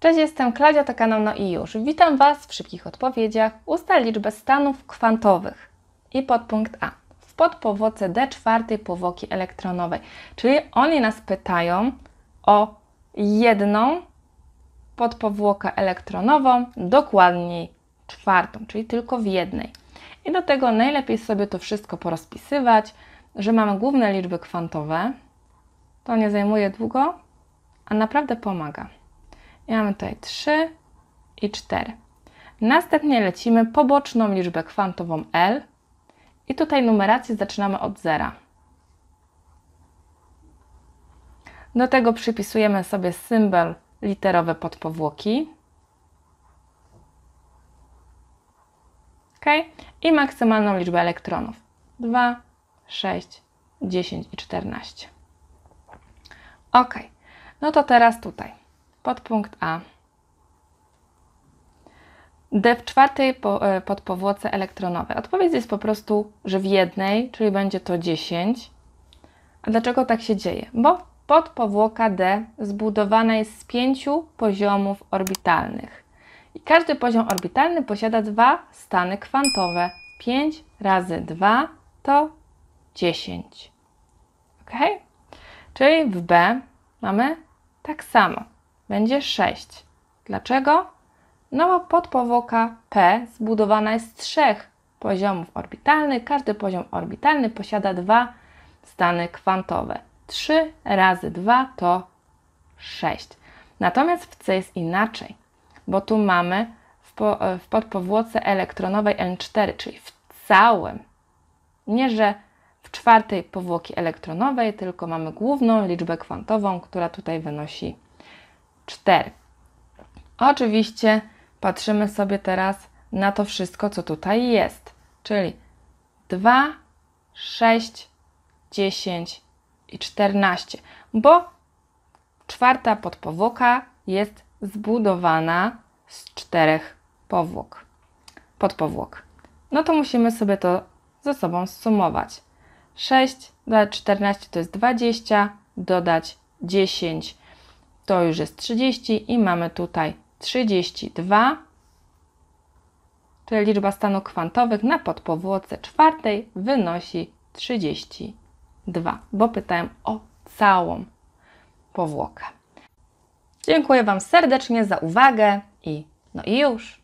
Cześć, jestem Klaudia, to kanał No i Już. Witam Was w szybkich odpowiedziach. Ustal liczbę stanów kwantowych. I podpunkt A. W podpowoce D4 powłoki elektronowej. Czyli oni nas pytają o jedną podpowłokę elektronową, dokładniej czwartą, czyli tylko w jednej. I do tego najlepiej sobie to wszystko porozpisywać, że mamy główne liczby kwantowe. To nie zajmuje długo, a naprawdę pomaga. I mamy tutaj 3 i 4. Następnie lecimy poboczną liczbę kwantową L i tutaj numerację zaczynamy od 0. Do tego przypisujemy sobie symbol literowy podpowłoki. OK. I maksymalną liczbę elektronów. 2, 6, 10 i 14. OK. No to teraz tutaj. Podpunkt A. D w czwartej po, e, podpowłoce elektronowe. Odpowiedź jest po prostu, że w jednej, czyli będzie to 10. A dlaczego tak się dzieje? Bo podpowłoka D zbudowana jest z pięciu poziomów orbitalnych. I każdy poziom orbitalny posiada dwa stany kwantowe. 5 razy 2 to 10. Ok? Czyli w B mamy tak samo będzie 6. Dlaczego? No bo podpowłoka P zbudowana jest z trzech poziomów orbitalnych. Każdy poziom orbitalny posiada dwa stany kwantowe. 3 razy 2 to 6. Natomiast w C jest inaczej, bo tu mamy w, po, e, w podpowłoce elektronowej N4, czyli w całym. Nie, że w czwartej powłoki elektronowej, tylko mamy główną liczbę kwantową, która tutaj wynosi 4. Oczywiście patrzymy sobie teraz na to wszystko, co tutaj jest, czyli 2, 6, 10 i 14, bo czwarta podpowłoka jest zbudowana z czterech powłok, podpowłok. No to musimy sobie to ze sobą zsumować. 6 dodać 14 to jest 20, dodać 10 to już jest 30 i mamy tutaj 32, czyli liczba stanów kwantowych na podpowłoce czwartej wynosi 32, bo pytałem o całą powłokę. Dziękuję Wam serdecznie za uwagę i no i już.